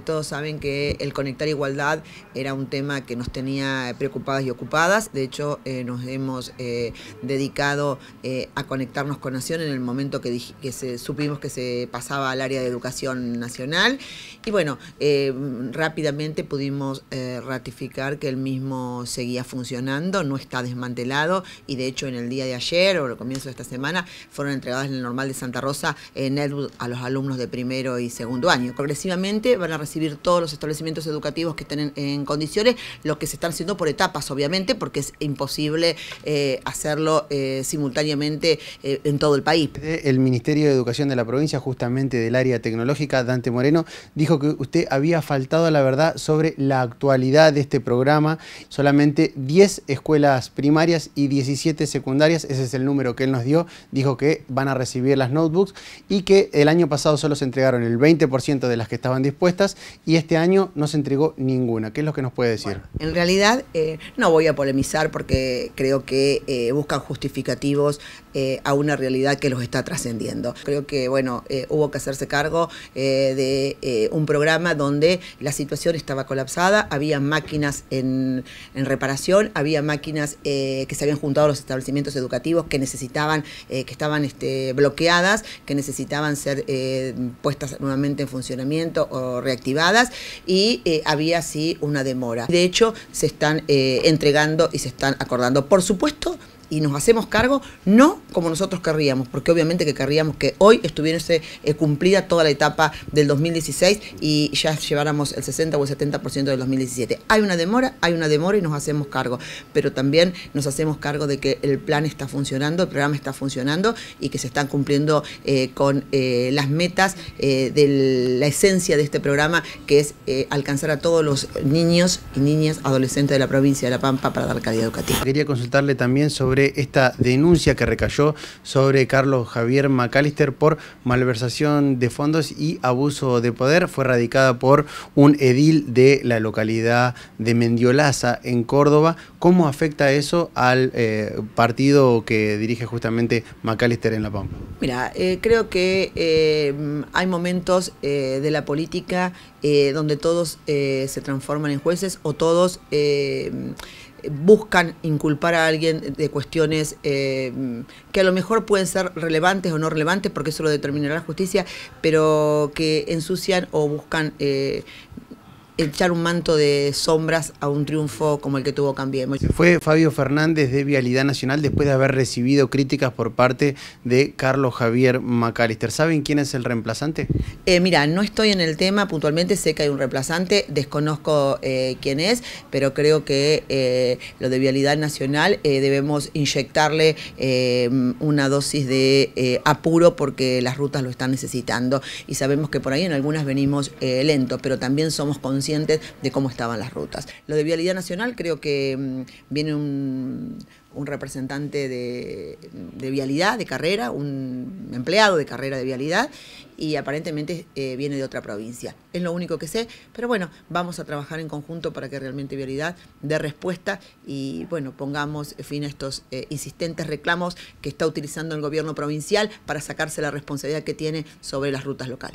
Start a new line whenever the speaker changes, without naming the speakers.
Todos saben que el conectar igualdad era un tema que nos tenía preocupadas y ocupadas. De hecho, eh, nos hemos eh, dedicado eh, a conectarnos con Nación en el momento que, supimos que se pasaba al área de educación nacional. Y bueno, rápidamente pudimos ratificar que el mismo seguía funcionando, no está desmantelado. Y de hecho, en el día de ayer o el comienzo de esta semana, fueron entregadas en el normal de Santa Rosa en a los alumnos de primero y segundo año. Progresivamente van a recibir todos los establecimientos educativos que estén en, condiciones, lo que se están haciendo por etapas, obviamente, porque
es imposible eh, hacerlo eh, simultáneamente eh, en todo el país. El Ministerio de Educación de la provincia, justamente del área tecnológica, Dante Moreno, dijo que usted había faltado a la verdad sobre la actualidad de este programa. Solamente 10 escuelas primarias y 17 secundarias, ese es el número que él nos dio, dijo que van a recibir las notebooks y que el año pasado solo se entregaron el 20% de las que estaban dispuestas y este año no se entregó ninguna. ¿Qué es lo que nos puede decir?
en realidad, eh, no voy a polemizar porque creo que eh, buscan justificativos eh, a una realidad que los está trascendiendo. Creo que, bueno, hubo que hacerse cargo de un programa donde la situación estaba colapsada, había máquinas en, reparación, había máquinas que se habían juntado a los establecimientos educativos que necesitaban, que estaban este, bloqueadas, que necesitaban ser puestas nuevamente en funcionamiento o reactivadas activadas y eh, había así una demora. De hecho, se están eh, entregando y se están acordando. Por supuesto, y nos hacemos cargo, no como nosotros querríamos, porque obviamente que querríamos que hoy estuviese eh, cumplida toda la etapa del 2016 y ya lleváramos el 60 o el 70% del 2017. Hay una demora, hay una demora y nos hacemos cargo, pero también nos hacemos cargo de que el plan está funcionando, el programa está funcionando y que se están cumpliendo eh, con eh, las metas de la esencia de este programa,
que es alcanzar a todos los niños y niñas adolescentes de la provincia de La Pampa para dar calidad educativa. Quería consultarle también sobre esta denuncia que recayó sobre Carlos Javier Macalister por malversación de fondos y abuso de poder. Fue radicada por un edil de la localidad de Mendiolaza, en Córdoba. ¿Cómo afecta eso al eh, partido que dirige justamente Macalister en La Pampa?
Mira, eh, creo que eh, hay momentos de la política donde todos se transforman en jueces o todos buscan inculpar a alguien de cuestiones eh, que a lo mejor pueden ser relevantes o no relevantes, porque eso lo determinará la justicia, pero que ensucian o buscan eh,
echar un manto de sombras a un triunfo como el que tuvo Cambiemos. Fue Fabio Fernández de Vialidad Nacional después de haber recibido críticas por parte de Carlos Javier Macalister. ¿Saben quién es el reemplazante?
Eh, mira, no estoy en el tema puntualmente, sé que hay un reemplazante, desconozco eh, quién es, pero creo que eh, lo de Vialidad Nacional debemos inyectarle una dosis de apuro porque las rutas lo están necesitando y sabemos que por ahí en algunas venimos lentos, pero también somos conscientes de cómo estaban las rutas. Lo de Vialidad Nacional creo que mm, viene un, representante mm, de, vialidad, de carrera, un empleado de carrera de vialidad y aparentemente eh, viene de otra provincia. Es lo único que sé, pero bueno, vamos a trabajar en conjunto para que realmente vialidad dé respuesta y bueno, pongamos fin a estos eh, insistentes reclamos que está utilizando el gobierno provincial para sacarse la responsabilidad que tiene sobre las rutas locales.